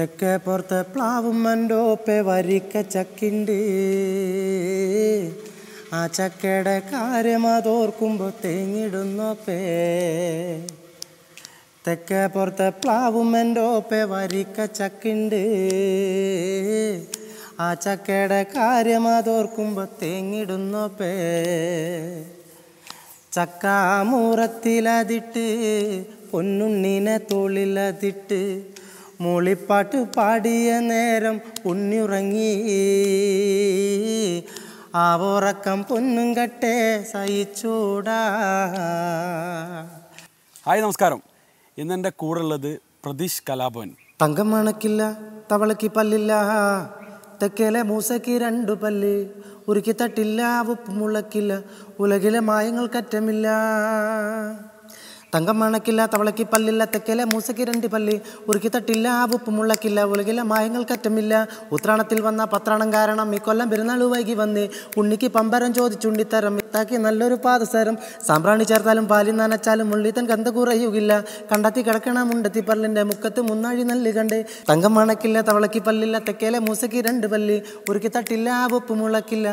തെക്കേ പുറത്ത് പ്ലാവും മൻഡോപ്പെ വരിക്ക ചക്കിണ്ട് ആ ചക്കയുടെ കാര്യം അതോർക്കുമ്പോൾ തേങ്ങിടുന്നോപ്പേ തെക്കേ പുറത്ത് പ്ലാവും മൻഡോപ്പെ വരിക്ക ചക്കിണ്ട് ആ ചക്കയുടെ കാര്യം അതോർക്കുമ്പോൾ തേങ്ങിടുന്നോപ്പേ ചക്കാമൂറത്തിലതിട്ട് പൊന്നുണ്ണിനെ തോളിലതിട്ട് മൂളിപ്പാട്ട് പാടിയ നേരം ഉണ്ണിയുറങ്ങി ആവോറക്കം പൊന്നും കട്ടേ സഹിച്ചൂടാ ഹായ് നമസ്കാരം എൻ്റെ കൂടെ ഉള്ളത് പ്രതീഷ് കലാഭവൻ തങ്കം മണക്കില്ല തവളക്ക് പല്ലില്ല തെക്കേലെ മൂസയ്ക്ക് രണ്ടു പല്ല് ഉരുക്കി തട്ടില്ല ഉപ്പ് മുളക്കില്ല ഉലകിലെ മായങ്ങൾക്കറ്റമില്ല തങ്കം മണക്കില്ല തവളയ്ക്ക് പല്ലില്ല തെക്കല മൂസയ്ക്ക് രണ്ട് പല്ല് ഉറുക്കി തട്ടില്ല ഉപ്പ് മുള്ളക്കില്ല ഉലകില്ല മായങ്ങൾക്കറ്റമില്ല ഉത്രാണത്തിൽ വന്ന പത്രാണം കാരണം ഈ കൊല്ലം പെരുന്നാൾ വൈകി വന്ന് ഉണ്ണിക്ക് പമ്പരം ചോദിച്ചുണ്ടിത്തരം ഇത്താക്കി നല്ലൊരു പാദസരം സാമ്പ്രാണി ചേർത്താലും പാലി നനച്ചാലും ഉള്ളിത്തൻ കന്ത കുറയുകില്ല കണ്ടത്തി കിടക്കണ മുണ്ടത്തി പല്ലിൻ്റെ മുക്കത്ത് മുന്നാഴി നല്ല കണ്ട് തങ്കം മണക്കില്ല തവളയ്ക്ക് പല്ലില്ല തെക്കേല മൂസയ്ക്ക് രണ്ട് പല്ല് ഉറുക്കി തട്ടില്ല ഉപ്പ് മുളക്കില്ല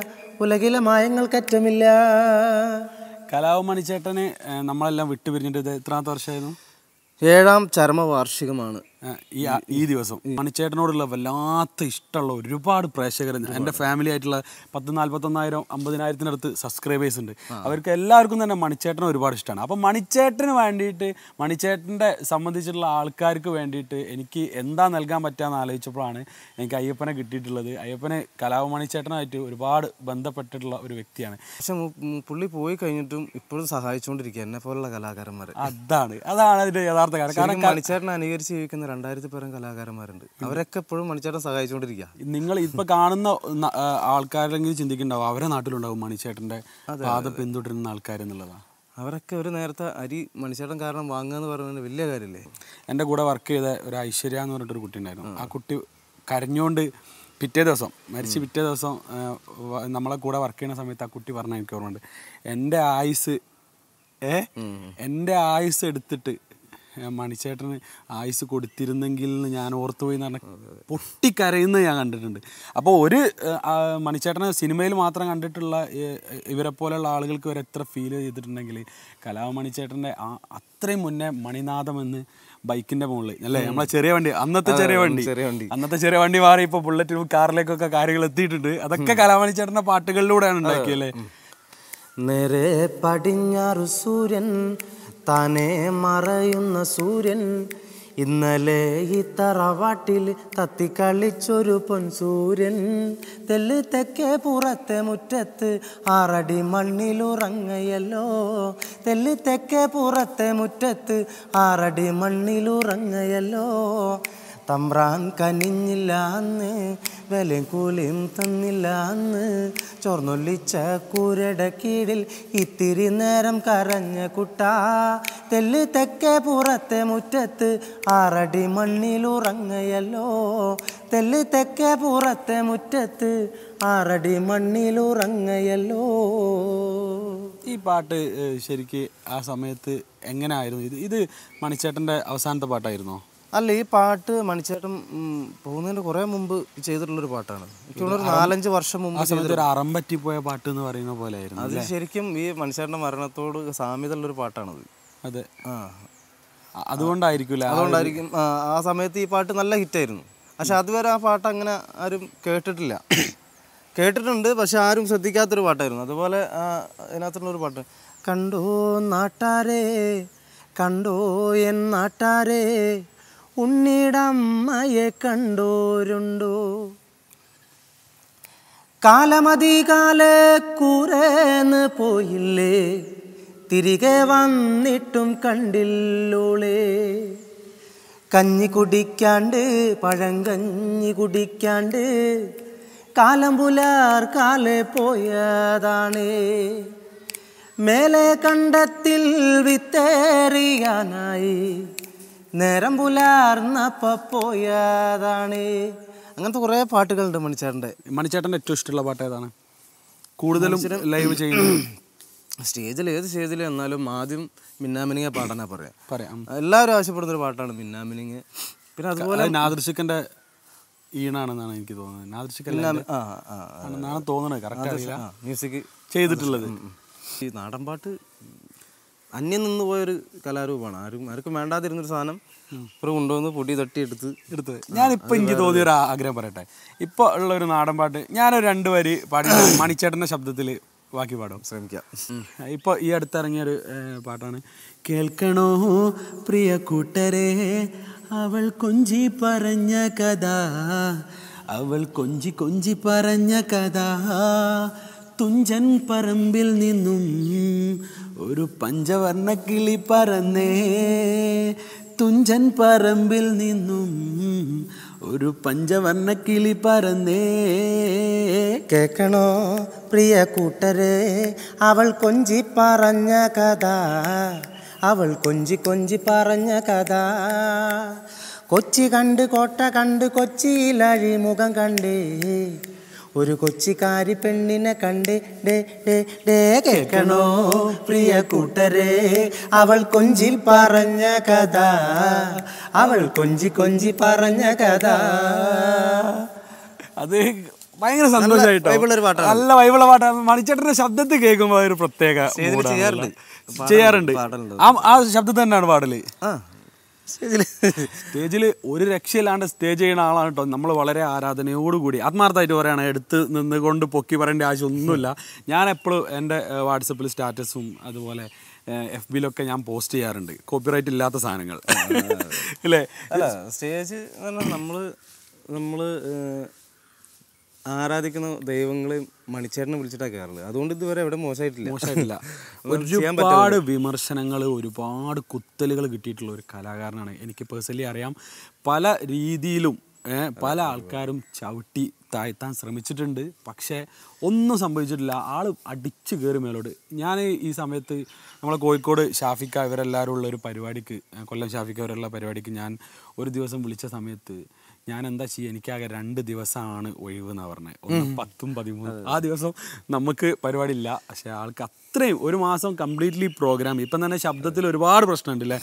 ഉലകിലെ മായങ്ങൾക്കറ്റമില്ല കലാവമണി മണിച്ചേട്ടന് നമ്മളെല്ലാം വിട്ടുപിരിഞ്ഞിട്ട് എത്രാമത്തെ വർഷമായിരുന്നു ഏഴാം വാർഷികമാണ് ഈ ഈ ദിവസം മണിച്ചേട്ടനോടുള്ള വല്ലാത്ത ഇഷ്ടമുള്ള ഒരുപാട് പ്രേക്ഷകർ എൻ്റെ ഫാമിലി ആയിട്ടുള്ള പത്ത് നാൽപ്പത്തൊന്നായിരം അമ്പതിനായിരത്തിനടുത്ത് സബ്സ്ക്രൈബേഴ്സ് ഉണ്ട് അവർക്ക് എല്ലാവർക്കും തന്നെ മണിച്ചേട്ടനെ ഒരുപാട് ഇഷ്ടമാണ് അപ്പം മണിച്ചേട്ടന് വേണ്ടിയിട്ട് മണിച്ചേട്ടൻ്റെ സംബന്ധിച്ചിട്ടുള്ള ആൾക്കാർക്ക് വേണ്ടിയിട്ട് എനിക്ക് എന്താ നൽകാൻ പറ്റാന്ന് ആലോചിച്ചപ്പോഴാണ് എനിക്ക് അയ്യപ്പനെ കിട്ടിയിട്ടുള്ളത് അയ്യപ്പനെ മണിച്ചേട്ടനായിട്ട് ഒരുപാട് ബന്ധപ്പെട്ടിട്ടുള്ള ഒരു വ്യക്തിയാണ് പക്ഷെ പുള്ളി പോയി കഴിഞ്ഞിട്ടും ഇപ്പോഴും സഹായിച്ചുകൊണ്ടിരിക്കുക എന്നെ പോലുള്ള കലാകാരന്മാർ അതാണ് അതാണ് അതിൻ്റെ യഥാർത്ഥ കാരണം കാരണം മണിച്ചേട്ടനെ അനുകരിച്ച് ജീവിക്കുന്ന രണ്ടായിരത്തി പേരും കലാകാരന്മാരുണ്ട് അവരൊക്കെ എപ്പോഴും മണിച്ചേട്ടൻ സഹായിച്ചുകൊണ്ടിരിക്കുക നിങ്ങൾ ഇപ്പൊ കാണുന്ന ആൾക്കാരെങ്കിലും ചിന്തിക്കണ്ടാവും അവരെ നാട്ടിലുണ്ടാവും മണിച്ചേട്ടന്റെ പാത പിന്തുടരുന്ന ആൾക്കാരെന്നുള്ളതാ അവരൊക്കെ ഒരു നേരത്തെ അരി മണിച്ചേട്ടൻ കാരണം വാങ്ങുക എന്ന് പറയുന്നത് വലിയ കാര്യമല്ലേ എന്റെ കൂടെ വർക്ക് ചെയ്ത ഒരു ഐശ്വര്യ എന്ന് പറഞ്ഞിട്ടൊരു കുട്ടി ഉണ്ടായിരുന്നു ആ കുട്ടി കരഞ്ഞുകൊണ്ട് പിറ്റേ ദിവസം മരിച്ച് പിറ്റേ ദിവസം നമ്മളെ കൂടെ വർക്ക് ചെയ്യുന്ന സമയത്ത് ആ കുട്ടി പറഞ്ഞ എനിക്ക് ഓർമ്മയുണ്ട് എൻ്റെ ആയുസ് ഏ എൻ്റെ ആയുസ് എടുത്തിട്ട് മണിച്ചേട്ടന് ആയുസ് കൊടുത്തിരുന്നെങ്കിൽ എന്ന് ഞാൻ ഓർത്തുപോയി എന്ന് പറഞ്ഞാൽ പൊട്ടിക്കരയുന്നത് ഞാൻ കണ്ടിട്ടുണ്ട് അപ്പോൾ ഒരു മണിച്ചേട്ടനെ സിനിമയിൽ മാത്രം കണ്ടിട്ടുള്ള ഇവരെ പോലെയുള്ള ആളുകൾക്ക് വരെ എത്ര ഫീൽ ചെയ്തിട്ടുണ്ടെങ്കിൽ മണിച്ചേട്ടൻ്റെ ആ അത്രയും മുന്നേ മണിനാഥം എന്ന് ബൈക്കിന്റെ മുകളിൽ അല്ലേ നമ്മളെ ചെറിയ വണ്ടി അന്നത്തെ ചെറിയ വണ്ടി ചെറിയ വണ്ടി അന്നത്തെ ചെറിയ വണ്ടി മാറി ഇപ്പോൾ ബുള്ളറ്റ് കാറിലേക്കൊക്കെ കാര്യങ്ങൾ എത്തിയിട്ടുണ്ട് അതൊക്കെ കലാമണിച്ചേട്ടൻ്റെ പാട്ടുകളിലൂടെയാണ് ഉണ്ടാക്കിയല്ലേ നേരെ പടിഞ്ഞാറു സൂര്യൻ താനെ മറയുന്ന സൂര്യൻ ഇന്നലെ ഈ തറവാട്ടിൽ തത്തിക്കളിച്ചൊരു പൊൻ സൂര്യൻ തെല്ല് തെക്കേ പുറത്തെ മുറ്റത്ത് ആറടി മണ്ണിലുറങ്ങയല്ലോ തെല്ല് തെക്കേ പുറത്തെ മുറ്റത്ത് ആറടി മണ്ണിലുറങ്ങയല്ലോ തമ്രാൻ കനിഞ്ഞില്ല അന്ന് വിലയും കൂലിയും തന്നില്ല അന്ന് ചോർന്നൊല്ലിച്ച കൂരയുടെ കീഴിൽ ഇത്തിരി നേരം കരഞ്ഞ കുട്ട തെല്ല് തെക്കേ പുറത്തെ മുറ്റത്ത് ആറടി മണ്ണിൽ ഉറങ്ങയല്ലോ തെല്ല് തെക്കേ പുറത്തെ മുറ്റത്ത് ആറടി മണ്ണിൽ ഉറങ്ങയല്ലോ ഈ പാട്ട് ശരിക്ക് ആ സമയത്ത് എങ്ങനെ ആയിരുന്നു ഇത് ഇത് മണിച്ചേട്ടൻ്റെ അവസാനത്തെ പാട്ടായിരുന്നോ അല്ല ഈ പാട്ട് മണിച്ചേട്ടൻ പോകുന്നതിന് കുറെ മുമ്പ് ചെയ്തിട്ടുള്ളൊരു പാട്ടാണ് എനിക്കുള്ള ഒരു നാലഞ്ച് വർഷം മുമ്പ് ചെയ്തൊരു അറം പറ്റിപ്പോയ പാട്ട് എന്ന് പറയുന്ന പോലെ ആയിരുന്നു അത് ശരിക്കും ഈ മണിച്ചേട്ടന്റെ മരണത്തോട് സാമ്യത ഉള്ളൊരു പാട്ടാണത് അതെ ആ അതുകൊണ്ടായിരിക്കും അതുകൊണ്ടായിരിക്കും ആ സമയത്ത് ഈ പാട്ട് നല്ല ഹിറ്റായിരുന്നു പക്ഷെ അതുവരെ ആ പാട്ട് അങ്ങനെ ആരും കേട്ടിട്ടില്ല കേട്ടിട്ടുണ്ട് പക്ഷെ ആരും ശ്രദ്ധിക്കാത്തൊരു പാട്ടായിരുന്നു അതുപോലെ ഒരു പാട്ട് കണ്ടോ നാട്ടാരേ കണ്ടോ എൻ നാട്ടാരേ ഉണ്ണിടമ്മയെ കണ്ടോരുണ്ടോ കാലമതികാലെ കുറേന്ന് പോയില്ലേ തിരികെ വന്നിട്ടും കണ്ടില്ലോളേ കഞ്ഞി കുടിക്കാണ്ട് കഞ്ഞി കുടിക്കാണ്ട് കാലം പുലാർ കാലെ പോയതാണേ മേലെ കണ്ടത്തിൽ വിത്തേറിയാനായി നേരം പുലർന്ന പോയതാണ് അങ്ങനത്തെ കുറേ പാട്ടുകളുണ്ട് മണിച്ചേട്ടൻ്റെ മണിച്ചേട്ടൻ്റെ ഏറ്റവും ഇഷ്ടമുള്ള പാട്ട് ഏതാണ് കൂടുതലും ലൈവ് ചെയ്യുന്നത് സ്റ്റേജിൽ ഏത് സ്റ്റേജിൽ എന്നാലും ആദ്യം മിന്നാമിനിങ്ങ പാട്ടെന്നാ പറയാം പറയാം എല്ലാവരും ആവശ്യപ്പെടുന്ന ഒരു പാട്ടാണ് മിന്നാമിനിങ് പിന്നെ അതുപോലെ നാദൃശിക്കൻ്റെ ഈണാണെന്നാണ് എനിക്ക് തോന്നുന്നത് നാദൃശിക്കൻ തോന്നുന്നത് കറക്റ്റ് മ്യൂസിക് ചെയ്തിട്ടുള്ളത് ഈ നാടൻ പാട്ട് അന്യം നിന്ന് പോയൊരു കലാരൂപമാണ് ആരും ആർക്കും വേണ്ടാതിരുന്നൊരു സാധനം ഇപ്പുറം കൊണ്ടുവന്ന് പൊടി തട്ടി എടുത്ത് എടുത്ത് ഞാനിപ്പോൾ എനിക്ക് തോന്നിയ ഒരു ആഗ്രഹം പറയട്ടെ ഇപ്പോൾ ഉള്ള ഒരു നാടൻ പാട്ട് ഞാനൊരു രണ്ട് വരി പാടി മണിച്ചേട്ടൻ്റെ ശബ്ദത്തിൽ ബാക്കി പാടും ശ്രമിക്കാം ഇപ്പോൾ ഈ അടുത്തിറങ്ങിയ ഒരു പാട്ടാണ് കേൾക്കണോ പ്രിയ കൂട്ടരെ അവൾ കൊഞ്ചി പറഞ്ഞ കഥ അവൾ കൊഞ്ചി കൊഞ്ചി പറഞ്ഞ കഥ തുഞ്ചൻ പറമ്പിൽ നിന്നും ഒരു കിളി പറന്നേ തുഞ്ചൻ പറമ്പിൽ നിന്നും ഒരു കിളി പറന്നേ കേക്കണോ പ്രിയ കൂട്ടരെ അവൾ കൊഞ്ചി പറഞ്ഞ കഥ അവൾ കൊഞ്ചി കൊഞ്ചി പറഞ്ഞ കഥ കൊച്ചി കണ്ട് കോട്ട കണ്ട് കൊച്ചിയിലഴിമുഖം അഴിമുഖം കണ്ടേ ഒരു കൊച്ചിക്കാരി പെണ്ണിനെ കണ്ട് കേൾക്കണോ പ്രിയ കൂട്ടരെ അവൾ കൊഞ്ചിൽ പറഞ്ഞ കഥ അവൾ കൊഞ്ചി കൊഞ്ചി പറഞ്ഞ കഥ അത് ഭയങ്കര സന്തോഷമായിട്ടോ നല്ല വൈബിള പാട്ടാണ് മണിച്ചേട്ടന്റെ ശബ്ദത്തിൽ കേൾക്കുമ്പോൾ ഒരു പ്രത്യേക ചെയ്യാറുണ്ട് ചെയ്യാറുണ്ട് ആ ശബ്ദത്തിൽ തന്നെയാണ് പാടല് സ്റ്റേജിൽ സ്റ്റേജിൽ ഒരു രക്ഷയില്ലാണ്ട് സ്റ്റേജ് ചെയ്യുന്ന ആളാണ് കേട്ടോ നമ്മൾ വളരെ ആരാധനയോടുകൂടി ആത്മാർത്ഥമായിട്ട് പറയുകയാണ് എടുത്ത് നിന്നുകൊണ്ട് പൊക്കി പറയേണ്ട ആവശ്യമൊന്നുമില്ല ഞാൻ എപ്പോഴും എൻ്റെ വാട്സപ്പിൽ സ്റ്റാറ്റസും അതുപോലെ എഫ് ബിയിലൊക്കെ ഞാൻ പോസ്റ്റ് ചെയ്യാറുണ്ട് കോപ്പിറൈറ്റ് ഇല്ലാത്ത സാധനങ്ങൾ അല്ലേ അല്ല സ്റ്റേജ് നമ്മൾ നമ്മൾ ആരാധിക്കുന്ന ദൈവങ്ങളെ മണിച്ചേട്ടനെ വിളിച്ചിട്ടാണ് കയറുള്ളത് അതുകൊണ്ട് ഇതുവരെ എവിടെ മോശമായിട്ടില്ല മോശമായിട്ടില്ല ഒരുപാട് വിമർശനങ്ങൾ ഒരുപാട് കുത്തലുകൾ കിട്ടിയിട്ടുള്ള ഒരു കലാകാരനാണ് എനിക്ക് പേഴ്സണലി അറിയാം പല രീതിയിലും പല ആൾക്കാരും ചവിട്ടി താഴ്ത്താൻ ശ്രമിച്ചിട്ടുണ്ട് പക്ഷേ ഒന്നും സംഭവിച്ചിട്ടില്ല ആൾ അടിച്ചു കയറി മേലോട്ട് ഞാൻ ഈ സമയത്ത് നമ്മളെ കോഴിക്കോട് ഷാഫിക്ക ഇവരെല്ലാവരും ഉള്ള ഒരു പരിപാടിക്ക് കൊല്ലം ഷാഫിക്ക ഇവരുള്ള പരിപാടിക്ക് ഞാൻ ഒരു ദിവസം വിളിച്ച സമയത്ത് ഞാൻ എന്താ ചെയ്യുക എനിക്കാകെ രണ്ട് ദിവസമാണ് ഒഴിവ് എന്ന് പറഞ്ഞത് ഒന്ന് പത്തും പതിമൂന്നും ആ ദിവസം നമുക്ക് പരിപാടി ഇല്ല പക്ഷെ ആൾക്ക് അത്രയും ഒരു മാസം കംപ്ലീറ്റ്ലി പ്രോഗ്രാം ഇപ്പം തന്നെ ശബ്ദത്തിൽ ഒരുപാട് പ്രശ്നമുണ്ടല്ലേ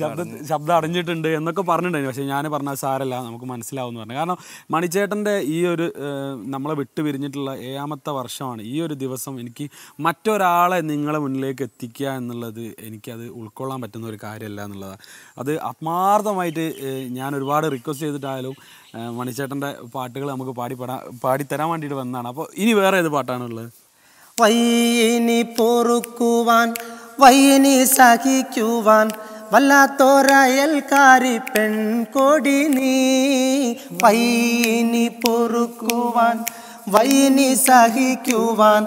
ശബ്ദം ശബ്ദം അടഞ്ഞിട്ടുണ്ട് എന്നൊക്കെ പറഞ്ഞിട്ടുണ്ടായിരുന്നു പക്ഷേ ഞാൻ പറഞ്ഞ സാരല്ല നമുക്ക് എന്ന് പറഞ്ഞു കാരണം മണിച്ചേട്ടൻ്റെ ഈ ഒരു നമ്മളെ വിട്ടു പിരിഞ്ഞിട്ടുള്ള ഏഴാമത്തെ വർഷമാണ് ഈ ഒരു ദിവസം എനിക്ക് മറ്റൊരാളെ നിങ്ങളെ മുന്നിലേക്ക് എത്തിക്കുക എന്നുള്ളത് എനിക്കത് ഉൾക്കൊള്ളാൻ പറ്റുന്ന ഒരു കാര്യമല്ല എന്നുള്ളതാണ് അത് ആത്മാർത്ഥമായിട്ട് ഞാൻ ഒരുപാട് റിക്വസ്റ്റ് ചെയ്തിട്ടായാലും മണിച്ചേട്ടൻ്റെ പാട്ടുകൾ നമുക്ക് പാടിപ്പെടാൻ പാടിത്തരാൻ വേണ്ടിയിട്ട് വന്നതാണ് അപ്പോൾ ഇനി വേറെ ഏത് പാട്ടാണുള്ളത് വൈനി പൊറുക്കുവാൻ വൈനി സഹിക്കുവാൻ പെൺ കൊടി നീ വൈനി പൊറുക്കുവാൻ വൈനി സഹിക്കുവാൻ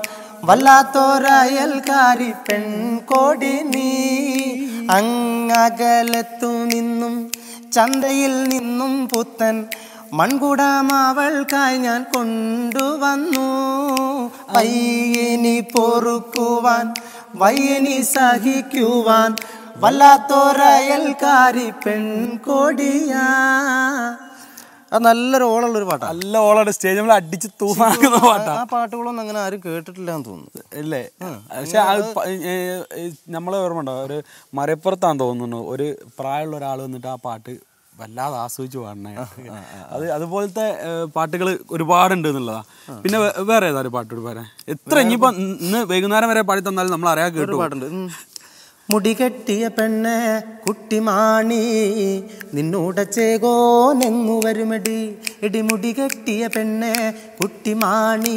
പെൺ കൊടി നീ അങ്ങകലത്തു നിന്നും ചന്തയിൽ നിന്നും പുത്തൻ മൺകുടമാവൾക്കായി ഞാൻ കൊണ്ടുവന്നു വൈനി പൊറുക്കുവാൻ വൈനി സഹിക്കുവാൻ വല്ലാത്തോരയൽക്കാരി കാരി അത് നല്ലൊരു ഓളുള്ള ഒരു പാട്ടാ നല്ല ഓളാണ് സ്റ്റേജ് നമ്മൾ അടിച്ച് തൂമാക്കുന്ന പാട്ടാ ആ പാട്ടുകളൊന്നും അങ്ങനെ ആരും കേട്ടിട്ടില്ല എന്ന് തോന്നുന്നു അല്ലേ പക്ഷെ നമ്മളെ ഓർമ്മ ഉണ്ടോ ഒരു മലപ്പുറത്താന്ന് തോന്നുന്നു ഒരു പ്രായമുള്ള ഒരാൾ വന്നിട്ട് ആ പാട്ട് വല്ലാതെ ആസ്വദിച്ചു പാടണേ അത് അതുപോലത്തെ പാട്ടുകൾ ഒരുപാടുണ്ട് എന്നുള്ളതാ പിന്നെ വേറെ ഏതാ ഒരു പാട്ടോട് പറയാൻ എത്ര ഇനിയിപ്പോ ഇന്ന് വൈകുന്നേരം വരെ പാടി തന്നാലും നമ്മൾ അറിയാൻ കേട്ടു പാട്ടുണ്ട് മുടികെട്ടിയ പെണ്ണ് കുട്ടിമാണി നിന്നൂടെ ചേകോനെങ്ങു വരുമെടി എടി മുടികെട്ടിയ പെണ്ണ് കുട്ടിമാണി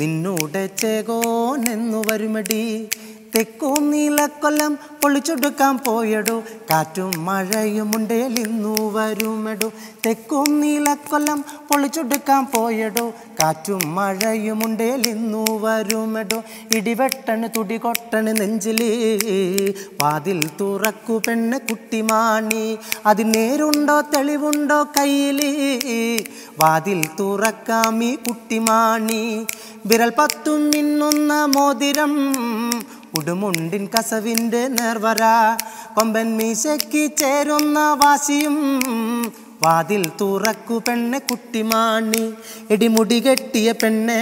നിന്നൂടെ ചേകോനെന്നു തെക്കും നീലക്കൊല്ലം പൊളിച്ചൊടുക്കാൻ പോയടു കാറ്റും മഴയും ഉണ്ടേലിന്നു വരുമെടു തെക്കും നീലക്കൊല്ലം പൊളിച്ചൊടുക്കാൻ പോയടു കാറ്റും മഴയും ഉണ്ടേലിന്നു വരുമെടു ഇടിവെട്ടണ് തുടികൊട്ടണ് നെഞ്ചില് വാതിൽ തുറക്കു പെണ്ണ് കുട്ടിമാണി നേരുണ്ടോ തെളിവുണ്ടോ കയ്യില് വാതിൽ തുറക്കാമി കുട്ടിമാണി വിരൽ പത്തും മിന്നുന്ന മോതിരം ഉടുമുണ്ടിൻ കസവിൻ്റെ നേർവര കൊമ്പൻ മീശയ്ക്ക് ചേരുന്ന വാശിയും വാതിൽ തുറക്കു പെണ്ണെ കുട്ടിമാണി എടിമുടി കെട്ടിയ പെണ്ണെ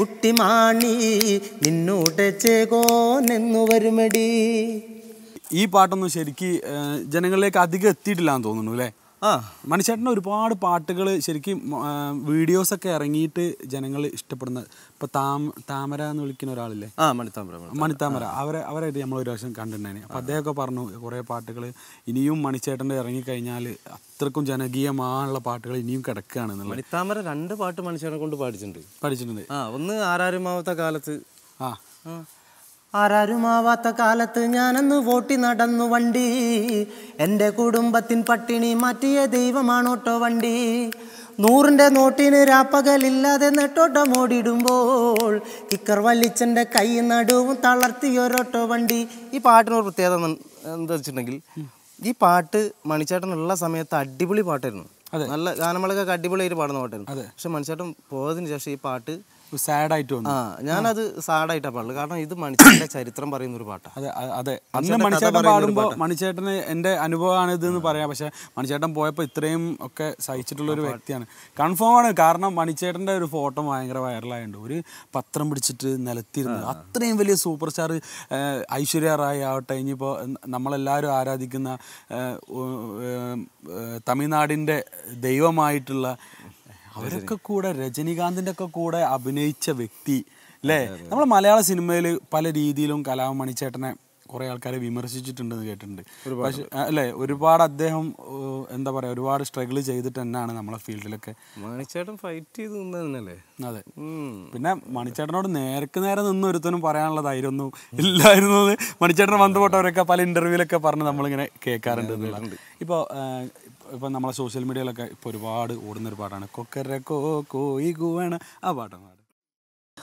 കുട്ടിമാണി നിന്നോട് ചേകോനെന്നു വരുമടി ഈ പാട്ടൊന്നും ശരിക്ക് ജനങ്ങളിലേക്ക് അധികം എത്തിയിട്ടില്ല എന്ന് തോന്നുന്നു അല്ലേ ആ മണിച്ചേട്ടൻ ഒരുപാട് പാട്ടുകൾ ശരിക്കും വീഡിയോസൊക്കെ ഇറങ്ങിയിട്ട് ജനങ്ങൾ ഇഷ്ടപ്പെടുന്ന ഇപ്പൊ താമ താമര എന്ന് വിളിക്കുന്ന ഒരാളില്ലേ ആ മണിത്താമര മണിത്താമര അവരെ അവരായിട്ട് നമ്മൾ ഒരു പ്രാവശ്യം കണ്ടിട്ടുണ്ടായിരുന്നു അപ്പൊ അദ്ദേഹമൊക്കെ പറഞ്ഞു കുറേ പാട്ടുകൾ ഇനിയും മണിച്ചേട്ടൻ്റെ ഇറങ്ങിക്കഴിഞ്ഞാൽ അത്രക്കും ജനകീയമായുള്ള പാട്ടുകൾ ഇനിയും കിടക്കുകയാണ് മണിത്താമര രണ്ട് പാട്ട് മണിച്ചേട്ടനെ കൊണ്ട് പാടിച്ചിട്ടുണ്ട് പഠിച്ചിട്ടുണ്ട് ആ ഒന്ന് ആറാരുമാവത്തെ കാലത്ത് ആ ആരാരുമാവാത്ത കാലത്ത് ഞാനന്ന് വോട്ടി നടന്നു വണ്ടി എൻ്റെ കുടുംബത്തിൻ പട്ടിണി മാറ്റിയ ദൈവമാണോട്ടോ വണ്ടി നൂറിൻ്റെ നോട്ടിന് രാപ്പകലില്ലാതെ നെട്ടോട്ടം ഓടിടുമ്പോൾ കിക്കർ വലിച്ചൻ്റെ കൈ നടുവും തളർത്തിയൊരോട്ടോ വണ്ടി ഈ പാട്ടിനൊരു പ്രത്യേകത എന്താ വെച്ചിട്ടുണ്ടെങ്കിൽ ഈ പാട്ട് മണിച്ചേട്ടനുള്ള സമയത്ത് അടിപൊളി പാട്ടായിരുന്നു നല്ല ഗാനമേളൊക്കെ അടിപൊളിയായിട്ട് പാടുന്ന പാട്ടായിരുന്നു പക്ഷെ മണിച്ചേട്ടൻ പോയതിനു ശേഷം ഈ പാട്ട് ആ ഞാനത് സാഡായിട്ടാണ് പാടുള്ളൂ കാരണം ഇത് മണിച്ചേട്ടന്റെ ചരിത്രം പറയുന്ന ഒരു പാട്ടാണ് അതെ അതെ മണിച്ചേട്ടൻ പാടുമ്പോൾ മണിച്ചേട്ടന് എന്റെ അനുഭവമാണ് എന്ന് പറയാം പക്ഷേ മണിച്ചേട്ടൻ പോയപ്പോൾ ഇത്രയും ഒക്കെ സഹിച്ചിട്ടുള്ള ഒരു വ്യക്തിയാണ് കൺഫേം ആണ് കാരണം മണിച്ചേട്ടന്റെ ഒരു ഫോട്ടോ ഭയങ്കര വൈറലായുണ്ട് ഒരു പത്രം പിടിച്ചിട്ട് നിലത്തിരുന്നു അത്രയും വലിയ സൂപ്പർ സ്റ്റാർ ഐശ്വര്യ റായി ആവട്ടെ ഇനിയിപ്പോ നമ്മളെല്ലാവരും ആരാധിക്കുന്ന തമിഴ്നാടിന്റെ ദൈവമായിട്ടുള്ള അവരൊക്കെ കൂടെ രജനികാന്തിന്റെ ഒക്കെ കൂടെ അഭിനയിച്ച വ്യക്തി അല്ലേ നമ്മൾ മലയാള സിനിമയിൽ പല രീതിയിലും കലാമണിച്ചേട്ടനെ കുറെ ആൾക്കാരെ വിമർശിച്ചിട്ടുണ്ടെന്ന് കേട്ടിട്ടുണ്ട് പക്ഷെ അല്ലേ ഒരുപാട് അദ്ദേഹം എന്താ പറയാ ഒരുപാട് സ്ട്രഗിൾ ചെയ്തിട്ട് തന്നെയാണ് നമ്മളെ ഫീൽഡിലൊക്കെ മണിച്ചേട്ടൻ ഫൈറ്റ് ചെയ്ത് നിന്നല്ലേ അതെ പിന്നെ മണിച്ചേട്ടനോട് നേരക്ക് നേരെ നിന്ന് ഒരുത്തനും പറയാനുള്ള ധൈര്യമൊന്നും ഇല്ലായിരുന്നു മണിച്ചേട്ടൻ ബന്ധപ്പെട്ടവരൊക്കെ പല ഇന്റർവ്യൂലൊക്കെ പറഞ്ഞ് നമ്മളിങ്ങനെ കേൾക്കാറുണ്ട് ഇപ്പോൾ ഇപ്പം നമ്മളെ സോഷ്യൽ മീഡിയയിലൊക്കെ ഇപ്പോൾ ഒരുപാട് ഓടുന്ന ഒരു പാട്ടാണ് കോ കോയി കൂവണ ആ പാട്ടാണ്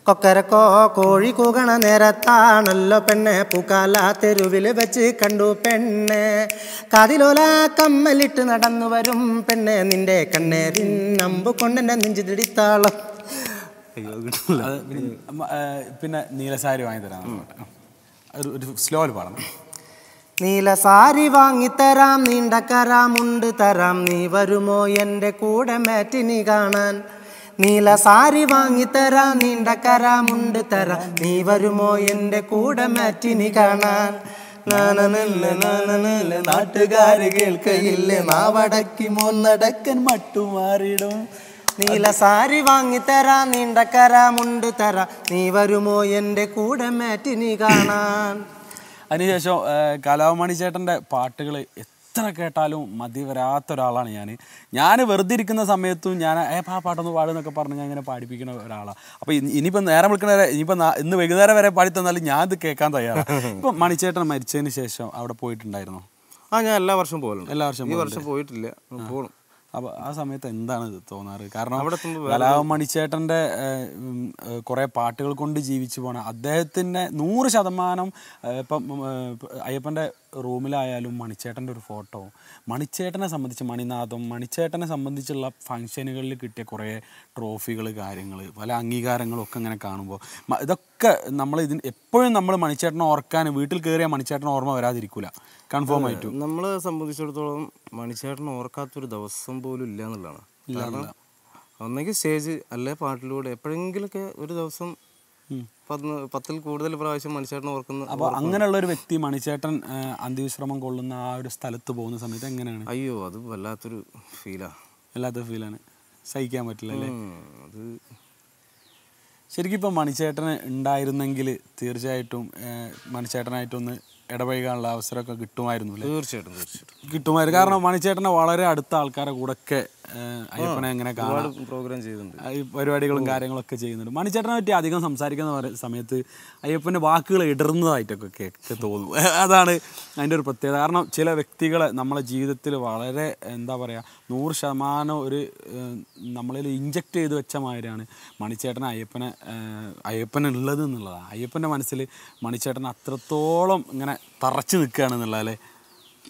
കൊക്കരക്കോ കോഴി കൂകണ നേരത്താണല്ലോ പെണ്ണെ പൂക്കാല തെരുവിൽ വെച്ച് കണ്ടു പെണ്ണെ കാതിലോല കമ്മലിട്ട് നടന്നു വരും പെണ്ണെ നിന്റെ കണ്ണേ നമ്പു കൊണ്ടെന്നെ നെഞ്ചു തിടിത്താളം പിന്നെ നീലസാരി വാങ്ങി തരാം ഒരു സ്ലോയിൽ പാടണം നീല സാരി വാങ്ങിത്തരാം നീണ്ട കരാമുണ്ട് തരാം നീ വരുമോ എൻ്റെ കൂടെ മാറ്റിനി കാണാൻ നീല സാരി വാങ്ങിത്തരാം നീണ്ട കരാമുണ്ട് തരാം നീ വരുമോ എൻ്റെ കൂടെ മാറ്റിനി കാണാൻ നാനനല്ല നാനനല്ല നാട്ടുകാര് കേൾക്കയില്ലേ നാവടക്കി മോന്നടക്കൻ മാറിടും നീല സാരി വാങ്ങിത്തരാം നീണ്ട കരാമുണ്ട് തരാം നീ വരുമോ എൻ്റെ കൂടെ മാറ്റിനി കാണാൻ അതിനുശേഷം കലാമണി ചേട്ടൻ്റെ പാട്ടുകൾ എത്ര കേട്ടാലും മതി വരാത്ത ഒരാളാണ് ഞാൻ ഞാൻ വെറുതെ ഇരിക്കുന്ന സമയത്തും ഞാൻ ഏ ആ പാട്ടൊന്ന് പാടുന്നൊക്കെ പറഞ്ഞ് ഞാൻ ഇങ്ങനെ പാടിപ്പിക്കുന്ന ഒരാളാണ് അപ്പോൾ ഇനിയിപ്പോൾ നേരം വിളിക്കണ ഇനിയിപ്പോൾ ഇന്ന് വൈകുന്നേരം വരെ പാടി തന്നാലും ഞാൻ ഇത് കേൾക്കാൻ തയ്യാറാണ് ഇപ്പം മണിച്ചേട്ടൻ മരിച്ചതിന് ശേഷം അവിടെ പോയിട്ടുണ്ടായിരുന്നോ ആ ഞാൻ എല്ലാ വർഷവും പോകലുണ്ട് എല്ലാ വർഷവും ഈ വർഷം പോയിട്ടില്ല പോകണം അപ്പൊ ആ സമയത്ത് എന്താണ് തോന്നാറ് കാരണം കലാമണിച്ചേട്ടൻ്റെ കുറേ പാട്ടുകൾ കൊണ്ട് ജീവിച്ചു പോണ അദ്ദേഹത്തിന്റെ നൂറ് ശതമാനം ഇപ്പം അയ്യപ്പന്റെ റൂമിലായാലും മണിച്ചേട്ടൻ്റെ ഒരു ഫോട്ടോ മണിച്ചേട്ടനെ സംബന്ധിച്ച് മണിനാഥം മണിച്ചേട്ടനെ സംബന്ധിച്ചുള്ള ഫങ്ഷനുകളിൽ കിട്ടിയ കുറേ ട്രോഫികൾ കാര്യങ്ങൾ പല അംഗീകാരങ്ങളും ഒക്കെ ഇങ്ങനെ കാണുമ്പോൾ ഇതൊക്കെ നമ്മൾ ഇതിന് എപ്പോഴും നമ്മൾ മണിച്ചേട്ടനെ ഓർക്കാൻ വീട്ടിൽ കയറിയ മണിച്ചേട്ടനെ ഓർമ്മ വരാതിരിക്കില്ല കൺഫേം ആയിട്ടും നമ്മളെ സംബന്ധിച്ചിടത്തോളം മണിച്ചേട്ടനെ ഓർക്കാത്തൊരു ദിവസം പോലും ഇല്ല എന്നുള്ളതാണ് ഒന്നെങ്കിൽ സ്റ്റേജ് അല്ലെ പാട്ടിലൂടെ എപ്പോഴെങ്കിലൊക്കെ ഒരു ദിവസം പത്തിൽ കൂടുതൽ പ്രാവശ്യം മണിച്ചേട്ടൻ ഓർക്കുന്നു അപ്പോൾ അങ്ങനെയുള്ള ഒരു വ്യക്തി മണിച്ചേട്ടൻ അന്ത്യവിശ്രമം കൊള്ളുന്ന ആ ഒരു സ്ഥലത്ത് പോകുന്ന സമയത്ത് എങ്ങനെയാണ് അയ്യോ അത് വല്ലാത്തൊരു ഫീലാ വല്ലാത്ത ഫീലാണ് സഹിക്കാൻ പറ്റില്ല അല്ലേ അത് ശരിക്കും ഇപ്പം മണിച്ചേട്ടന് ഉണ്ടായിരുന്നെങ്കിൽ തീർച്ചയായിട്ടും മണിച്ചേട്ടനായിട്ടൊന്ന് ഇടപഴകാനുള്ള അവസരമൊക്കെ കിട്ടുമായിരുന്നു തീർച്ചയായിട്ടും തീർച്ചയായിട്ടും കിട്ടുമായിരുന്നു കാരണം മണിച്ചേട്ടനെ വളരെ അടുത്ത ആൾക്കാരെ ഒക്കെ അയ്യപ്പനെ എങ്ങനെ കാണാം പ്രോഗ്രാം ചെയ്തിട്ടുണ്ട് ഈ പരിപാടികളും കാര്യങ്ങളൊക്കെ ചെയ്യുന്നുണ്ട് മണിച്ചേട്ടനെ പറ്റി അധികം സംസാരിക്കുന്ന സമയത്ത് അയ്യപ്പൻ്റെ വാക്കുകൾ ഇടർന്നതായിട്ടൊക്കെ കേൾക്ക് തോന്നും അതാണ് അതിൻ്റെ ഒരു പ്രത്യേകത കാരണം ചില വ്യക്തികളെ നമ്മളെ ജീവിതത്തിൽ വളരെ എന്താ പറയുക നൂറ് ശതമാനം ഒരു നമ്മളിൽ ഇഞ്ചക്ട് ചെയ്ത് വെച്ച മാതിരിയാണ് മണിച്ചേട്ടനെ അയ്യപ്പനെ അയ്യപ്പൻ ഉള്ളത് എന്നുള്ളതാണ് അയ്യപ്പൻ്റെ മനസ്സിൽ മണിച്ചേട്ടൻ അത്രത്തോളം ഇങ്ങനെ തറച്ചു നിൽക്കുകയാണെന്നുള്ളത് അല്ലേ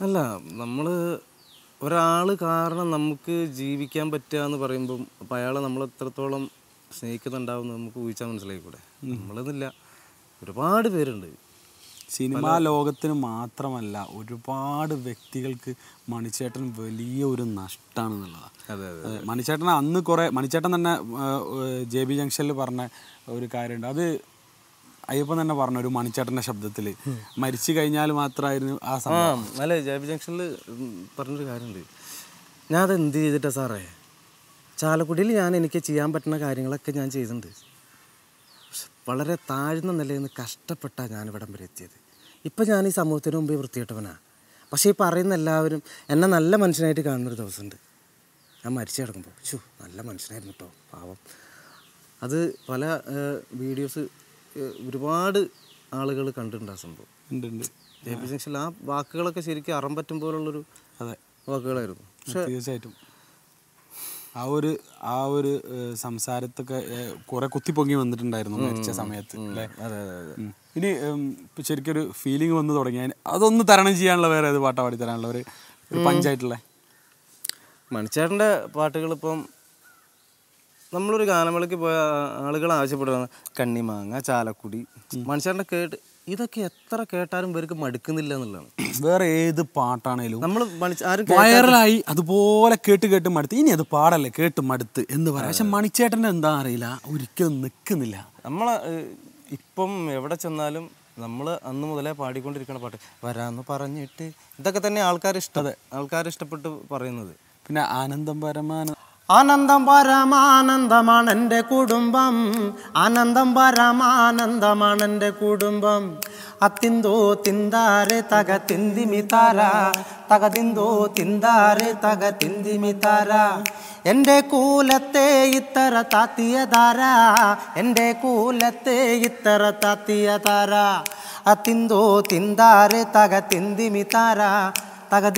അല്ല നമ്മൾ ഒരാൾ കാരണം നമുക്ക് ജീവിക്കാൻ പറ്റുക എന്ന് പറയുമ്പം അപ്പം അയാളെ നമ്മൾ എത്രത്തോളം സ്നേഹിക്കുന്നുണ്ടാവുമെന്ന് നമുക്ക് ഊഹിച്ചാൽ മനസ്സിലായിക്കൂടെ നമ്മളെന്നില്ല ഒരുപാട് പേരുണ്ട് സിനിമാ ലോകത്തിന് മാത്രമല്ല ഒരുപാട് വ്യക്തികൾക്ക് മണിച്ചേട്ടൻ വലിയ ഒരു നഷ്ടമാണ് എന്നുള്ളതാണ് മണിച്ചേട്ടൻ അന്ന് കുറേ മണിച്ചേട്ടൻ തന്നെ ജെ ബി ജംഗ്ഷനിൽ പറഞ്ഞ ഒരു കാര്യമുണ്ട് അത് അയ്യപ്പൻ തന്നെ പറഞ്ഞു ഒരു മണിച്ചേട്ടന്റെ ശബ്ദത്തിൽ മരിച്ചു കഴിഞ്ഞാൽ മാത്രമായിരുന്നു ആ സമയം അല്ലെ ജാബി ജംഗ്ഷനിൽ പറഞ്ഞൊരു കാര്യമുണ്ട് ഞാൻ അത് എന്ത് ചെയ്തിട്ടാ സാറേ ചാലക്കുടിയിൽ ഞാൻ എനിക്ക് ചെയ്യാൻ പറ്റുന്ന കാര്യങ്ങളൊക്കെ ഞാൻ ചെയ്തിട്ടുണ്ട് വളരെ താഴ്ന്ന നിലയിൽ നിന്ന് കഷ്ടപ്പെട്ടാണ് ഞാൻ ഇവിടം വരെ എത്തിയത് ഇപ്പം ഞാൻ ഈ സമൂഹത്തിന് മുമ്പേ വൃത്തിയിട്ടവനാണ് പക്ഷേ ഈ പറയുന്ന എല്ലാവരും എന്നെ നല്ല മനുഷ്യനായിട്ട് കാണുന്നൊരു ദിവസമുണ്ട് ഞാൻ മരിച്ചു കിടക്കുമ്പോൾ ഷു നല്ല മനുഷ്യനായിരുന്നു കേട്ടോ പാവം അത് പല വീഡിയോസ് ഒരുപാട് ആളുകൾ കണ്ടിട്ടുണ്ട് ആ സംഭവം ഉണ്ട് ജെ പി ജംഗ്ഷനിൽ ആ വാക്കുകളൊക്കെ ശരിക്കും അറം പറ്റും പോലുള്ളൊരു അതെ വാക്കുകളായിരുന്നു തീർച്ചയായിട്ടും ആ ഒരു ആ ഒരു സംസാരത്തൊക്കെ കുറെ കുത്തിപ്പൊങ്ങി വന്നിട്ടുണ്ടായിരുന്നു മരിച്ച സമയത്ത് അല്ലേ ഇനി ശരിക്കും ഒരു ഫീലിംഗ് വന്നു തുടങ്ങി അതൊന്ന് തരണം ചെയ്യാനുള്ള വേറെ ഏത് പാട്ടാ പാടി തരാനുള്ള ഒരു പഞ്ചായത്തുള്ള മണിച്ചേട്ടൻ്റെ പാട്ടുകൾ ഇപ്പം നമ്മളൊരു ഗാനമേളയ്ക്ക് പോയ ആളുകൾ ആവശ്യപ്പെടുകയാണ് കണ്ണിമാങ്ങ ചാലക്കുടി മനുഷ്യരുടെ കേട്ട് ഇതൊക്കെ എത്ര കേട്ടാലും ഇവർക്ക് മടുക്കുന്നില്ല എന്നുള്ളതാണ് വേറെ ഏത് പാട്ടാണേലും നമ്മൾ വൈറലായി അതുപോലെ കേട്ട് കേട്ട് മടുത്ത് ഇനി അത് പാടല്ലേ കേട്ട് മടുത്ത് എന്ന് പറയാം പക്ഷെ മണിച്ചേട്ടൻ്റെ എന്താ അറിയില്ല ഒരിക്കലും നിൽക്കുന്നില്ല നമ്മൾ ഇപ്പം എവിടെ ചെന്നാലും നമ്മൾ അന്ന് മുതലേ പാടിക്കൊണ്ടിരിക്കുന്ന പാട്ട് വരാമെന്ന് പറഞ്ഞിട്ട് ഇതൊക്കെ തന്നെ ആൾക്കാർ ഇഷ്ടം ആൾക്കാർ ഇഷ്ടപ്പെട്ട് പറയുന്നത് പിന്നെ ആനന്ദം പരമാനന്ദം ആനന്ദം പരമാനന്ദമാണ് എൻ്റെ കുടുംബം ആനന്ദം പരമാനന്ദമാണ് എൻ്റെ കുടുംബം അത്തിന്തോ തിന്താരെ തക തിന്തിമി താര തക തിന്തോ തിന്താരെ തക തിന്തിമി താര എൻ്റെ കൂലത്തെ ഇത്തര താത്തിയ താര എൻ്റെ കൂലത്തെ ഇത്തര താത്തിയ താര അത്തിന്തോ തിന്താരെ തക തിന്തിമി താര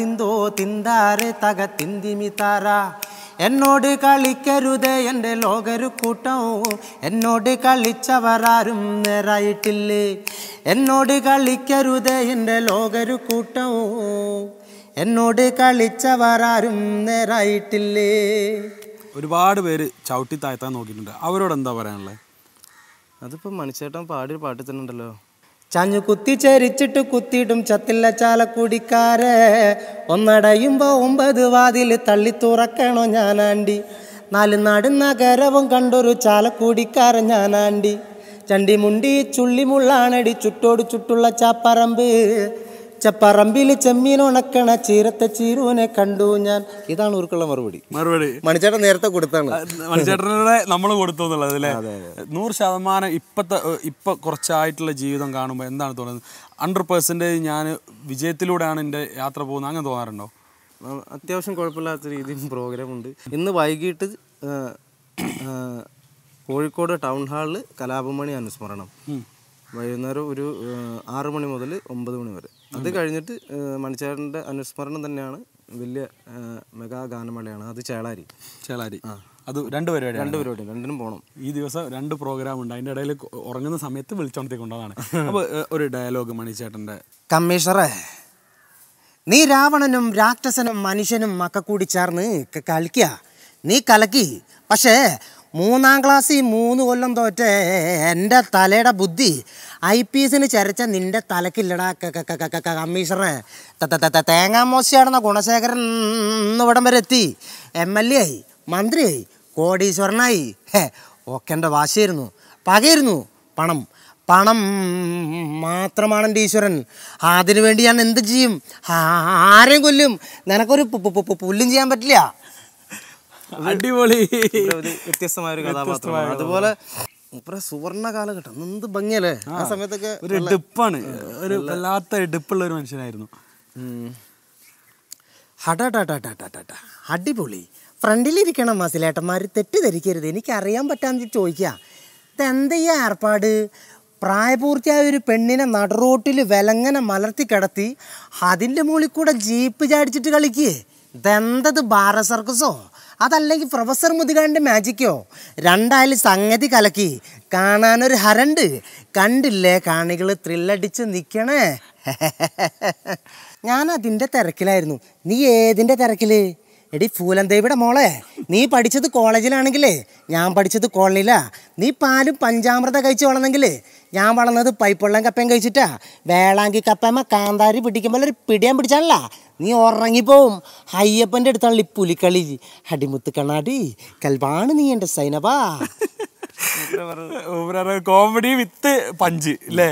തിന്തോ തിന്താരെ തക തിന്തിമി താര എന്നോട് കളിക്കരുത് എൻ്റെ ലോകരു കൂട്ടവും എന്നോട് കളിച്ചവരാരും നേരായിട്ടില്ലേ എന്നോട് കളിക്കരുത് എൻ്റെ ലോകരു കൂട്ടവും എന്നോട് കളിച്ചവരാരും നേരായിട്ടില്ലേ ഒരുപാട് പേര് ചവിട്ടി താഴ്ത്താൻ നോക്കിയിട്ടുണ്ട് അവരോട് എന്താ പറയാനുള്ളത് അതിപ്പോൾ മനുഷ്യട്ടം പാടി പാട്ടിൽ തന്നെ ഉണ്ടല്ലോ ചാഞ്ഞു ചരിച്ചിട്ട് കുത്തിയിടും ചത്തില്ല ചാലക്കുടിക്കാരെ ഒന്നടയുമ്പോൾ ഒമ്പത് വാതിൽ തള്ളി തുറക്കണോ ഞാനാണ്ടി നാല് നാട് നഗരവും കണ്ടൊരു ചാലക്കുടിക്കാരൻ ഞാനാണ്ടി ചണ്ടിമുണ്ടി ചുള്ളിമുള്ളാണടി ചുട്ടോട് ചുട്ടുള്ള ചാപ്പറമ്പ് പറമ്പിൽ ചെമ്മീൻ ഉണക്കണ ചീരത്തെ ചീരൂനെ കണ്ടു ഞാൻ ഇതാണ് ഊർക്കുള്ള മറുപടി മറുപടി മണിച്ചേട്ടൻ നേരത്തെ കൊടുത്താണ് മണിച്ചേട്ടനെ നമ്മൾ കൊടുത്തു എന്നുള്ളത് അല്ലേ നൂറ് ശതമാനം ഇപ്പത്തെ ഇപ്പൊ കുറച്ചായിട്ടുള്ള ജീവിതം കാണുമ്പോൾ എന്താണ് തോന്നുന്നത് ഹൺഡ്രഡ് പേഴ്സൻറ്റേജ് ഞാൻ വിജയത്തിലൂടെയാണ് എൻ്റെ യാത്ര പോകുന്നത് അങ്ങനെ തോന്നാറുണ്ടോ അത്യാവശ്യം കുഴപ്പമില്ലാത്ത രീതിയിൽ പ്രോഗ്രാം ഉണ്ട് ഇന്ന് വൈകിട്ട് കോഴിക്കോട് ടൗൺ ഹാളിൽ കലാപമണി അനുസ്മരണം വൈകുന്നേരം ഒരു ആറ് മണി മുതൽ ഒമ്പത് മണി വരെ അത് കഴിഞ്ഞിട്ട് മണിച്ചേട്ടൻ്റെ അനുസ്മരണം തന്നെയാണ് വലിയ മെഗാ ഗാനമേളയാണ് അത് ചേളാരി ചേളാരി ആ അത് രണ്ട് പരിപാടി രണ്ട് പരിപാടി രണ്ടിനും പോകണം ഈ ദിവസം രണ്ട് പ്രോഗ്രാം ഉണ്ട് അതിൻ്റെ ഇടയിൽ ഉറങ്ങുന്ന സമയത്ത് വിളിച്ചോണ്ടത്തേക്കുണ്ടാണ് അപ്പോൾ ഒരു ഡയലോഗ് മണിച്ചേട്ടൻ്റെ കമ്മീഷറെ നീ രാവണനും രാക്ഷസനും മനുഷ്യനും ഒക്കെ കൂടി ചേർന്ന് കളിക്കുക നീ കലക്കി പക്ഷേ മൂന്നാം ക്ലാസ്സിൽ മൂന്ന് കൊല്ലം തോറ്റേ എൻ്റെ തലയുടെ ബുദ്ധി ഐ പി എസിന് ചരച്ച നിന്റെ തലക്കില്ലടാ കമ്മീഷണറെ തേങ്ങാമോശയാണെന്ന ഗുണശേഖരൻ ഇവിടം വരെ എത്തി എം എൽ എ ആയി മന്ത്രിയായി കോടീശ്വരനായി ഹേ ഒക്കെൻ്റെ വാശിയായിരുന്നു പകയായിരുന്നു പണം പണം മാത്രമാണ് എൻ്റെ ഈശ്വരൻ വേണ്ടി ഞാൻ എന്ത് ചെയ്യും ആരെയും കൊല്ലും നിനക്കൊരു പുല്ലും ചെയ്യാൻ പറ്റില്ല അടിപൊളി വ്യത്യസ്തമായ ഒരു കഥാപാത്രമാണ് അതുപോലെ മൂപ്പര സുവർണ കാലഘട്ടം എന്ത് ഭംഗിയല്ലേ ആ സമയത്തൊക്കെ ഒരു ഡിപ്പാണ് ഒരു വല്ലാത്ത ഡിപ്പുള്ള ഒരു മനുഷ്യനായിരുന്നു അടിപൊളി ഫ്രണ്ടിലിരിക്കണം മസിലേട്ടന്മാർ തെറ്റിദ്ധരിക്കരുത് എനിക്കറിയാൻ പറ്റാന്ന് ചോദിക്കുക ഇതെന്താ ഈ ഏർപ്പാട് പ്രായപൂർത്തിയായ ഒരു പെണ്ണിനെ നടുറോട്ടിൽ വിലങ്ങനെ മലർത്തി കിടത്തി അതിൻ്റെ മുകളിൽ കൂടെ ജീപ്പ് ചാടിച്ചിട്ട് കളിക്കേ ഇതെന്തത് ബാറ സർക്കസോ അതല്ലെങ്കിൽ പ്രൊഫസർ മുതുകാടിൻ്റെ മാജിക്കോ രണ്ടായാലും സംഗതി കലക്കി കാണാനൊരു ഹരണ്ട് കണ്ടില്ലേ കാണികൾ ത്രില്ലടിച്ച് നിൽക്കണേ ഞാൻ അതിൻ്റെ തിരക്കിലായിരുന്നു നീ ഏതിൻ്റെ തിരക്കിൽ എടി ഫൂലന്തേവിയുടെ മോളെ നീ പഠിച്ചത് കോളേജിലാണെങ്കിലേ ഞാൻ പഠിച്ചത് കോളനിയിലാണ് നീ പാലും പഞ്ചാമൃത കഴിച്ച് വളർന്നെങ്കിൽ ഞാൻ വളർന്നത് പൈപ്പുള്ളം കപ്പയും കഴിച്ചിട്ടാ വേളാങ്കി കപ്പയമ്മ കാന്താരി പിടിക്കുമ്പോൾ ഒരു പിടിയാൻ പിടിച്ചാണല്ല നീ ഉറങ്ങിപ്പോവും അയ്യപ്പൻ്റെ അടുത്തുള്ള പുലിക്കളി അടിമുത്ത് കണ്ണാടി കൽവാണ് നീ എൻ്റെ സൈനബാ കോമഡി വിത്ത് പഞ്ച് അല്ലേ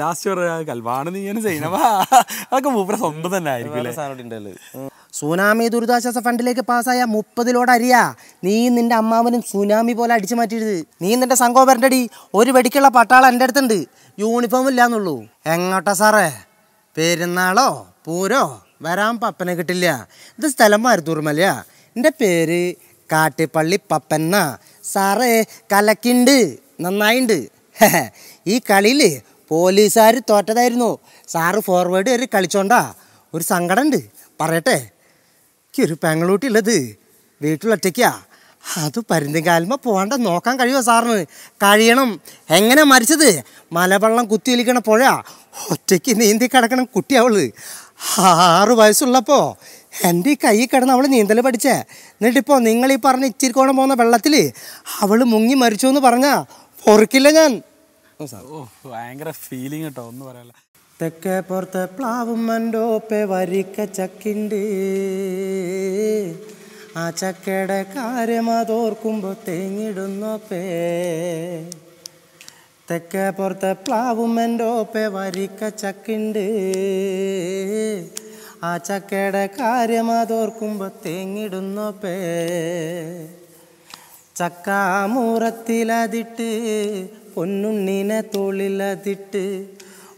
ലാസ്റ്റ് ഇയർ കൽവാണ് നീ ഞാൻ അതൊക്കെ മൂപ്പര സ്വന്തം തന്നെ ആയിരിക്കും സുനാമി ദുരിതാശ്വാസ ഫണ്ടിലേക്ക് പാസ്സായ മുപ്പതിലോട് അരിയാ നീ നിന്റെ അമ്മാവനും സുനാമി പോലെ അടിച്ചു മാറ്റരുത് നീ നിന്റെ സംഘോപരൻ്റെ അടി ഒരു വെടിക്കുള്ള പട്ടാളം എൻ്റെ അടുത്തുണ്ട് യൂണിഫോം ഇല്ലാന്നുള്ളൂ എങ്ങോട്ടാ സാറേ പെരുന്നാളോ പൂരോ വരാൻ പപ്പനെ കിട്ടില്ല ഇത് സ്ഥലം മാരുത്തൂർമല്ല എൻ്റെ പേര് കാട്ടിപ്പള്ളി പപ്പന്ന സാറേ കലക്കിണ്ട് നന്നായിണ്ട് ഈ കളിയിൽ പോലീസുകാർ തോറ്റതായിരുന്നു സാറ് ഫോർവേഡ് കയറി കളിച്ചോണ്ടാ ഒരു സങ്കടം ഉണ്ട് പറയട്ടെ ഒരു പെങ്ങളൂട്ടി ഉള്ളത് വീട്ടിലൊറ്റയ്ക്കാ അത് പരുന്തിങ്കാൽമ പോകണ്ട നോക്കാൻ കഴിയുമോ സാറിന് കഴിയണം എങ്ങനെ മരിച്ചത് മലവെള്ളം കുത്തി വലിക്കണ പുഴ ഒറ്റയ്ക്ക് നീന്തി കിടക്കണം കുട്ടിയവള് ആറ് വയസ്സുള്ളപ്പോൾ എൻ്റെ ഈ കൈ കിടന്ന് അവൾ നീന്തൽ പഠിച്ചേ എന്നിട്ടിപ്പോൾ നിങ്ങൾ ഈ പറഞ്ഞ ഇച്ചിരിക്കോണം പോകുന്ന വെള്ളത്തിൽ അവൾ മുങ്ങി മരിച്ചു എന്ന് പറഞ്ഞാൽ പൊറുക്കില്ല ഞാൻ ഭയങ്കര ഫീലിംഗ് കേട്ടോ ഒന്നും പറയാല്ല തെക്കേ പുറത്ത് പ്ലാവും മൻഡോപ്പെ വരിക്ക ചക്കിണ്ട് ആ ചക്കയുടെ കാര്യം അതോർക്കുമ്പോൾ തേങ്ങിടുന്നോപ്പേ തെക്കേ പുറത്ത് പ്ലാവും മൻഡോപ്പെ വരിക്ക ചക്കിണ്ട് ആ ചക്കയുടെ കാര്യം അതോർക്കുമ്പോൾ തേങ്ങിടുന്നോപ്പേ ചക്കാമൂറത്തിലതിട്ട് പൊന്നുണ്ണിന തൊളിലതിട്ട്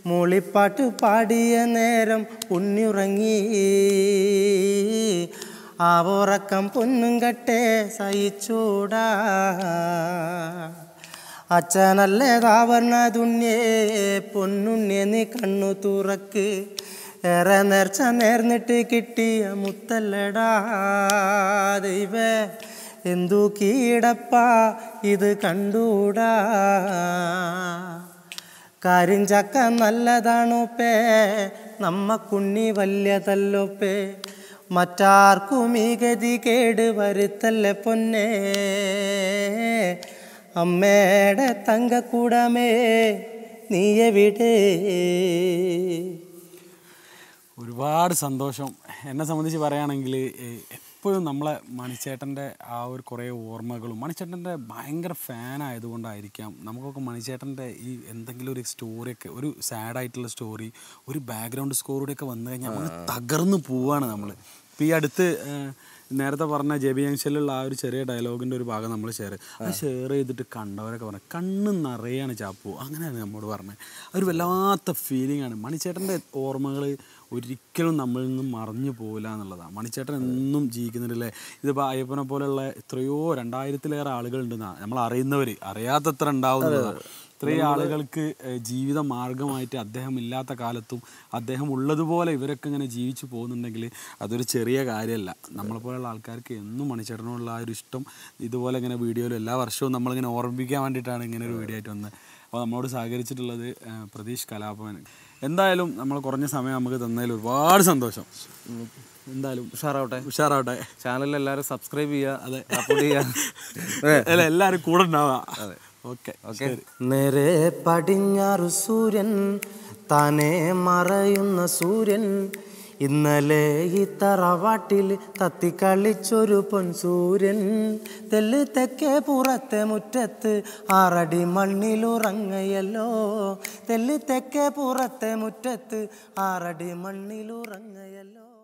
മൂളിപ്പാട്ട് പാടിയ നേരം ഉണ്ണിയുറങ്ങി ആവോറക്കം പൊന്നും കട്ടെ സഹിച്ചൂടാ അച്ഛനല്ലേതാവർണ തുണ്യേ പൊന്നുണ്ണിയെ നീ കണ്ണു തുറക്ക് ഏറെ നേർച്ച നേർന്നിട്ട് കിട്ടിയ മുത്തല്ലടാ ദൈവേ എന്തു കീടപ്പാ ഇത് കണ്ടൂടാ കരിഞ്ചക്ക നല്ലതാണുപ്പേ നമ്മ കുണ്ണി വല്യതല്ലോപ്പേ മറ്റാർക്കും ഈ ഗതി കേട് വരുത്തല്ലേ പൊന്നേ അമ്മേടെ തങ്കക്കൂടമേ നീ ഒരുപാട് സന്തോഷം എന്നെ സംബന്ധിച്ച് പറയുകയാണെങ്കിൽ എപ്പോഴും നമ്മളെ മണിച്ചേട്ടൻ്റെ ആ ഒരു കുറേ ഓർമ്മകളും മണിച്ചേട്ടൻ്റെ ഭയങ്കര ഫാനായതുകൊണ്ടായിരിക്കാം നമുക്കൊക്കെ മണിച്ചേട്ടൻ്റെ ഈ എന്തെങ്കിലും ഒരു സ്റ്റോറിയൊക്കെ ഒരു സാഡായിട്ടുള്ള സ്റ്റോറി ഒരു ബാക്ക്ഗ്രൗണ്ട് സ്കോറൂടെയൊക്കെ വന്നു കഴിഞ്ഞാൽ നമ്മൾ തകർന്നു പോവാണ് നമ്മൾ ഇപ്പം ഈ അടുത്ത് നേരത്തെ പറഞ്ഞ ജെബി ജംഗ്ഷനിലുള്ള ആ ഒരു ചെറിയ ഡയലോഗിൻ്റെ ഒരു ഭാഗം നമ്മൾ ഷെയർ അത് ഷെയർ ചെയ്തിട്ട് കണ്ടവരൊക്കെ പറഞ്ഞു കണ്ണു നിറയാണ് ചാപ്പു അങ്ങനെയാണ് നമ്മോട് പറഞ്ഞത് ഒരു വല്ലാത്ത ഫീലിംഗ് ആണ് മണിച്ചേട്ടൻ്റെ ഓർമ്മകൾ ഒരിക്കലും നമ്മളിൽ നിന്നും മറഞ്ഞു പോകില്ല എന്നുള്ളതാണ് മണിച്ചേട്ടൻ എന്നും ജീവിക്കുന്നുണ്ടല്ലേ ഇതിപ്പോൾ അയ്യപ്പനെ പോലെയുള്ള എത്രയോ രണ്ടായിരത്തിലേറെ ആളുകളുണ്ടെന്നാണ് നമ്മൾ അറിയുന്നവർ അറിയാത്തത്ര ഉണ്ടാവുന്നതാണ് ഇത്രയും ആളുകൾക്ക് ജീവിത മാർഗമായിട്ട് അദ്ദേഹം ഇല്ലാത്ത കാലത്തും അദ്ദേഹം ഉള്ളതുപോലെ ഇവരൊക്കെ ഇങ്ങനെ ജീവിച്ചു പോകുന്നുണ്ടെങ്കിൽ അതൊരു ചെറിയ കാര്യമല്ല നമ്മളെപ്പോലെയുള്ള ആൾക്കാർക്ക് എന്നും മണിച്ചേട്ടനോടുള്ള ആ ഒരു ഇഷ്ടം ഇതുപോലെ ഇങ്ങനെ വീഡിയോയിലും എല്ലാ വർഷവും നമ്മളിങ്ങനെ ഓർമ്മിപ്പിക്കാൻ വേണ്ടിയിട്ടാണ് ഇങ്ങനെ ഒരു വീഡിയോ ആയിട്ട് വന്നത് അപ്പോൾ നമ്മളോട് സഹകരിച്ചിട്ടുള്ളത് പ്രതീഷ് കലാപവൻ എന്തായാലും നമ്മൾ കുറഞ്ഞ സമയം നമുക്ക് തന്നതിൽ ഒരുപാട് സന്തോഷം എന്തായാലും ഉഷാറാവട്ടെ ഉഷാറാവട്ടെ ചാനൽ എല്ലാവരും സബ്സ്ക്രൈബ് ചെയ്യുക അതെ അപ്ലോഡ് ചെയ്യുക എല്ലാവരും കൂടെ ഉണ്ടാവുക അതെ ഓക്കെ ഓക്കെ നേരെ പടിഞ്ഞാറ് സൂര്യൻ താനെ മറയുന്ന സൂര്യൻ ഇന്നലെ ഈ തറവാട്ടിൽ തത്തിക്കളിച്ചൊരു പൊൻസൂര്യൻ തെല്ല് തെക്കേ പുറത്തെ മുറ്റത്ത് ആറടി മണ്ണിലുറങ്ങയല്ലോ തെല്ല് തെക്കേ പുറത്തെ മുറ്റത്ത് ആറടി മണ്ണിലുറങ്ങയല്ലോ